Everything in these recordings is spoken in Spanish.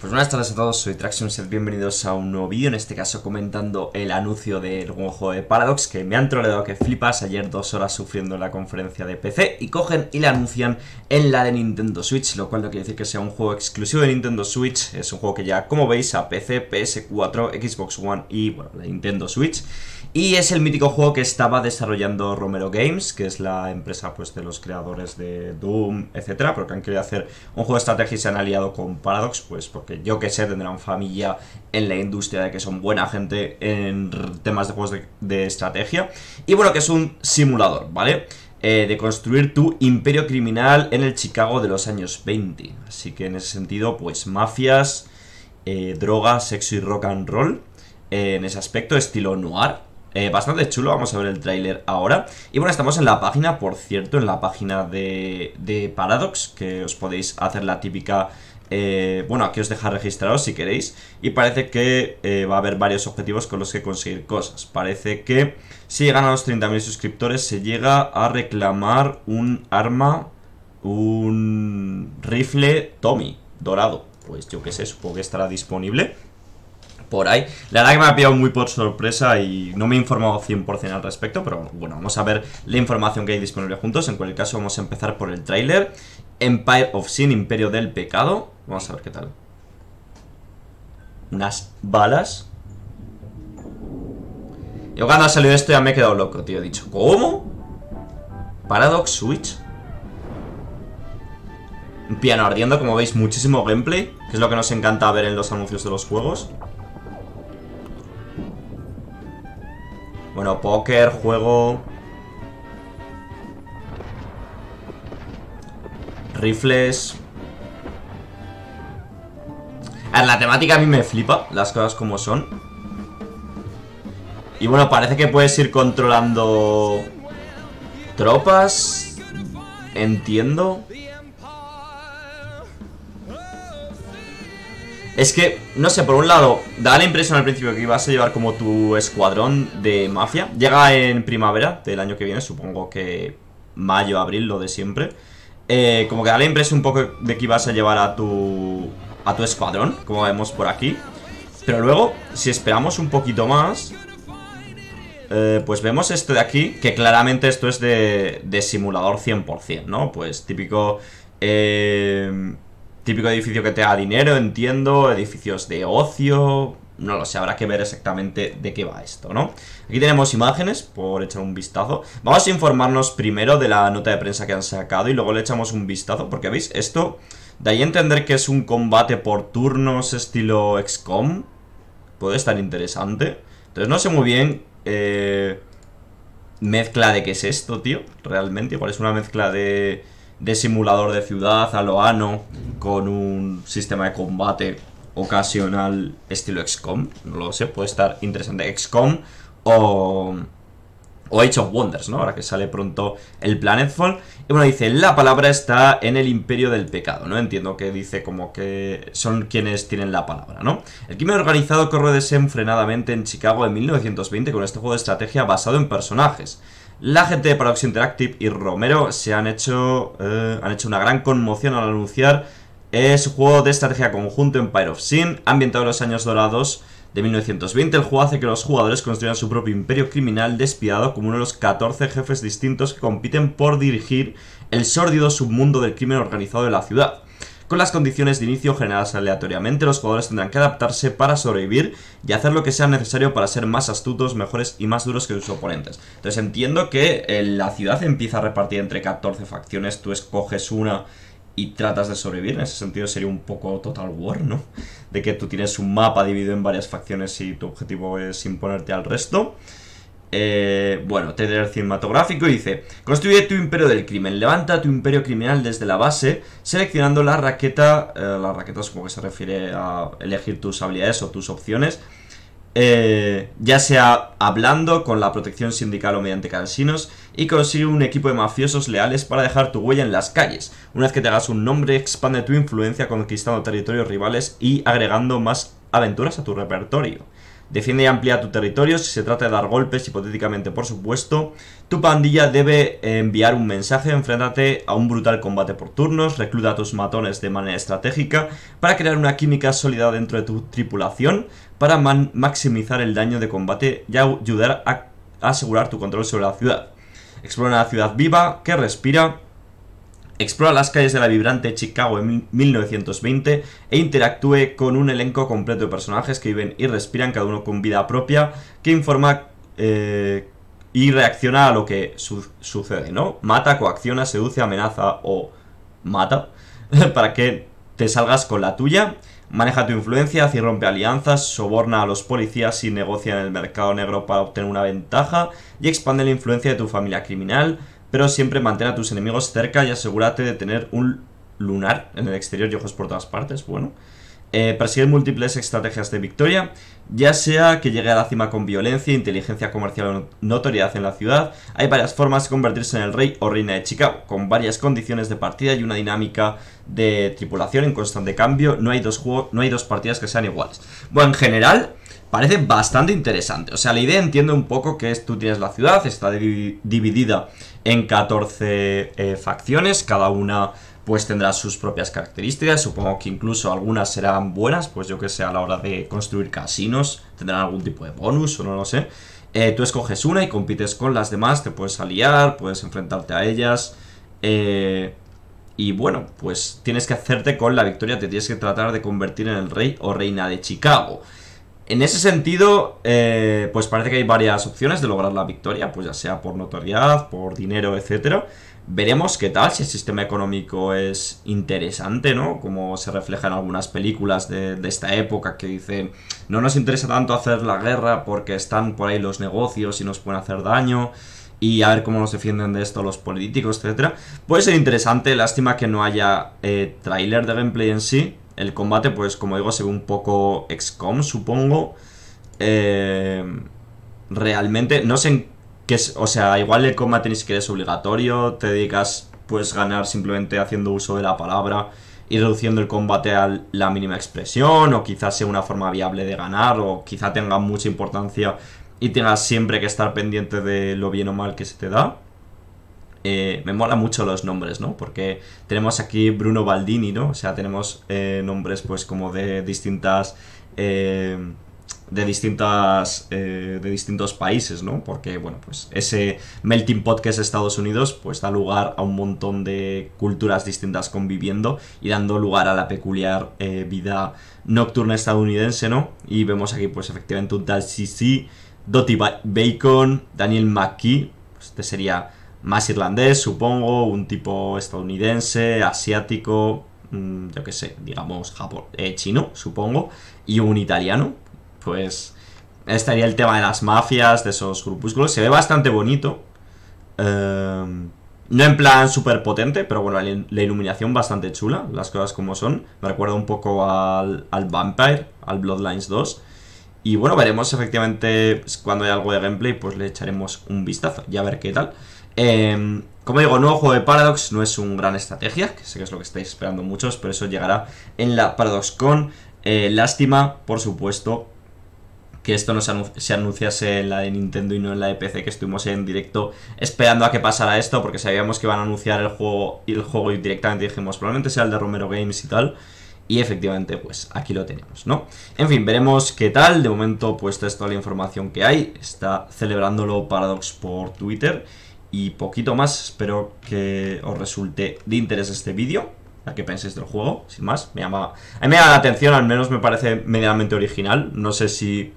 Pues buenas tardes a todos, soy TractionSet, bienvenidos a un nuevo vídeo, en este caso comentando el anuncio del juego de Paradox que me han troleado que flipas, ayer dos horas sufriendo en la conferencia de PC y cogen y la anuncian en la de Nintendo Switch, lo cual no quiere decir que sea un juego exclusivo de Nintendo Switch, es un juego que ya como veis a PC, PS4, Xbox One y bueno, la Nintendo Switch y es el mítico juego que estaba desarrollando Romero Games, que es la empresa pues de los creadores de Doom, etcétera, pero que han querido hacer un juego de estrategia y se han aliado con Paradox pues porque yo que sé, tendrán familia en la industria de que son buena gente en temas de juegos de, estrategia. Y bueno, que es un simulador, ¿vale? Eh, de construir tu imperio criminal en el Chicago de los años 20. Así que en ese sentido, pues mafias, eh, drogas, sexo y rock and roll. Eh, en ese aspecto, estilo noir. bastante chulo, vamos a ver el tráiler ahora. Y bueno, estamos en la página, por cierto, en la página de, de Paradox, que os podéis hacer la típica eh, bueno, aquí os deja registraros si queréis. Y parece que eh, va a haber varios objetivos con los que conseguir cosas. Parece que si llegan a los 30.000 suscriptores se llega a reclamar un arma, un rifle Tommy dorado. Pues yo qué sé, supongo que estará disponible por ahí. La verdad que me ha pillado muy por sorpresa y no me he informado 100% al respecto, pero bueno, vamos a ver la información que hay disponible juntos. En cualquier caso, vamos a empezar por el tráiler. Empire of Sin, Imperio del Pecado. Vamos a ver qué tal. Unas balas. Yo cuando ha salido esto ya me he quedado loco, tío. He dicho, ¿cómo? Paradox Switch. Un piano ardiendo, como veis, muchísimo gameplay. Que es lo que nos encanta ver en los anuncios de los juegos. Bueno, póker, juego... Rifles la temática a mí me flipa, las cosas como son. Y bueno, parece que puedes ir controlando tropas, entiendo. Es que, no sé, por un lado, da la impresión al principio que ibas a llevar como tu escuadrón de mafia. Llega en primavera del año que viene, supongo que mayo, abril, lo de siempre. Eh, como que da la impresión un poco de que ibas a llevar a tu a tu escuadrón, como vemos por aquí. Pero luego, si esperamos un poquito más, eh, pues vemos esto de aquí, que claramente esto es de, de simulador 100%, ¿no? Pues típico... Eh, típico edificio que te da dinero, entiendo, edificios de ocio, no lo sé, habrá que ver exactamente de qué va esto, ¿no? Aquí tenemos imágenes, por echar un vistazo. Vamos a informarnos primero de la nota de prensa que han sacado y luego le echamos un vistazo, porque veis, esto de ahí entender que es un combate por turnos estilo XCOM. Puede estar interesante. Entonces no sé muy bien... Eh, mezcla de qué es esto, tío. Realmente, igual es una mezcla de, de simulador de ciudad a loano con un sistema de combate ocasional estilo XCOM. No lo sé, puede estar interesante. XCOM o o Age of Wonders, ¿no? Ahora que sale pronto el Planetfall. Y bueno, dice, la palabra está en el imperio del pecado, ¿no? Entiendo que dice como que son quienes tienen la palabra, ¿no? El crimen organizado corre desenfrenadamente en Chicago en 1920 con este juego de estrategia basado en personajes. La gente de Paradox Interactive y Romero se han hecho, eh, han hecho una gran conmoción al anunciar es eh, un juego de estrategia conjunto Empire of Sin, ambientado en los años dorados de 1920, el juego hace que los jugadores construyan su propio imperio criminal despiadado como uno de los 14 jefes distintos que compiten por dirigir el sórdido submundo del crimen organizado de la ciudad. Con las condiciones de inicio generadas aleatoriamente, los jugadores tendrán que adaptarse para sobrevivir y hacer lo que sea necesario para ser más astutos, mejores y más duros que sus oponentes. Entonces entiendo que eh, la ciudad empieza a repartir entre 14 facciones, tú escoges una y tratas de sobrevivir. En ese sentido sería un poco Total War, ¿no? De que tú tienes un mapa dividido en varias facciones y tu objetivo es imponerte al resto. Eh, bueno, trailer cinematográfico dice, construye tu imperio del crimen, levanta tu imperio criminal desde la base, seleccionando la raqueta, eh, la raqueta supongo que se refiere a elegir tus habilidades o tus opciones, eh, ya sea hablando con la protección sindical o mediante casinos y consigue un equipo de mafiosos leales para dejar tu huella en las calles. Una vez que te hagas un nombre, expande tu influencia conquistando territorios rivales y agregando más aventuras a tu repertorio. Defiende y amplía tu territorio. Si se trata de dar golpes, hipotéticamente por supuesto, tu pandilla debe enviar un mensaje. Enfréntate a un brutal combate por turnos. Recluta a tus matones de manera estratégica para crear una química sólida dentro de tu tripulación para maximizar el daño de combate y ayudar a asegurar tu control sobre la ciudad. Explora la ciudad viva que respira explora las calles de la vibrante Chicago en 1920 e interactúe con un elenco completo de personajes que viven y respiran cada uno con vida propia, que informa eh, y reacciona a lo que sucede, ¿no? Mata, coacciona, seduce, amenaza o mata para que te salgas con la tuya. Maneja tu influencia, y rompe alianzas, soborna a los policías y negocia en el mercado negro para obtener una ventaja y expande la influencia de tu familia criminal pero siempre mantén a tus enemigos cerca y asegúrate de tener un lunar en el exterior y ojos por todas partes, bueno. Eh, persigue múltiples estrategias de victoria, ya sea que llegue a la cima con violencia, inteligencia comercial o notoriedad en la ciudad. Hay varias formas de convertirse en el rey o reina de Chicago, con varias condiciones de partida y una dinámica de tripulación en constante cambio. No hay dos, no hay dos partidas que sean iguales. Bueno, en general, parece bastante interesante. O sea, la idea entiendo un poco que es, tú tienes la ciudad, está dividida en 14 eh, facciones, cada una pues tendrá sus propias características, supongo que incluso algunas serán buenas, pues yo que sé, a la hora de construir casinos, tendrán algún tipo de bonus o no lo sé. Eh, tú escoges una y compites con las demás, te puedes aliar, puedes enfrentarte a ellas. Eh, y bueno, pues tienes que hacerte con la victoria, te tienes que tratar de convertir en el rey o reina de Chicago. En ese sentido, eh, pues parece que hay varias opciones de lograr la victoria, pues ya sea por notoriedad, por dinero, etcétera. Veremos qué tal, si el sistema económico es interesante, ¿no? Como se refleja en algunas películas de, esta época que dicen, no nos interesa tanto hacer la guerra porque están por ahí los negocios y nos pueden hacer daño. Y a ver cómo nos defienden de esto los políticos, etcétera. Puede ser interesante, lástima que no haya eh, tráiler de gameplay en sí, el combate, pues como digo, se ve un poco XCOM, supongo. Eh, realmente, no sé en qué... Es, o sea, igual el combate ni siquiera es obligatorio, te dedicas pues ganar simplemente haciendo uso de la palabra y reduciendo el combate a la mínima expresión, o quizás sea una forma viable de ganar, o quizá tenga mucha importancia y tengas siempre que estar pendiente de lo bien o mal que se te da. Eh, me mola mucho los nombres, ¿no? Porque tenemos aquí Bruno Baldini, ¿no? O sea, tenemos eh, nombres pues como de distintas... Eh, de distintas de distintos países, ¿no? Porque bueno, pues ese melting pot que es Estados Unidos, pues da lugar a un montón de culturas distintas conviviendo y dando lugar a la peculiar vida nocturna estadounidense, ¿no? Y vemos aquí pues efectivamente un Dal Cici, Dottie Bacon, Daniel McKee, pues, este sería más irlandés, supongo, un tipo estadounidense, asiático, mm, yo qué sé, digamos eh, chino, supongo, y un italiano. Pues estaría el tema de las mafias, de esos grupúsculos. Se ve bastante bonito. Em, no en plan súper potente, pero bueno, la iluminación bastante chula, las cosas como son. Me recuerda un poco al, al Vampire, al Bloodlines 2. Y bueno, veremos efectivamente pues, cuando haya algo de gameplay, pues le echaremos un vistazo y a ver qué tal. Em, como digo, nuevo juego de Paradox no es un gran estrategia, que sé que es lo que estáis esperando muchos, pero eso llegará en la ParadoxCon. Eh, lástima, por supuesto, que esto no se, anunciase en la de Nintendo y no en la de PC, que estuvimos en directo esperando a que pasara esto, porque sabíamos que iban a anunciar el juego y el juego y directamente dijimos, probablemente sea el de Romero Games y tal. Y efectivamente, pues aquí lo tenemos, ¿no? En fin, veremos qué tal. De momento, pues esta es toda la información que hay. Está celebrándolo Paradox por Twitter. Y poquito más, espero que os resulte de interés este vídeo. A que penséis del juego, sin más. Me llama, a mí me llama la atención, al menos me parece medianamente original. No sé si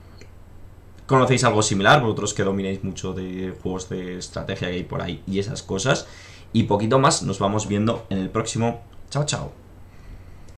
conocéis algo similar, vosotros que domináis mucho de juegos de estrategia que hay por ahí y esas cosas. Y poquito más, nos vamos viendo en el próximo. Chao, chao.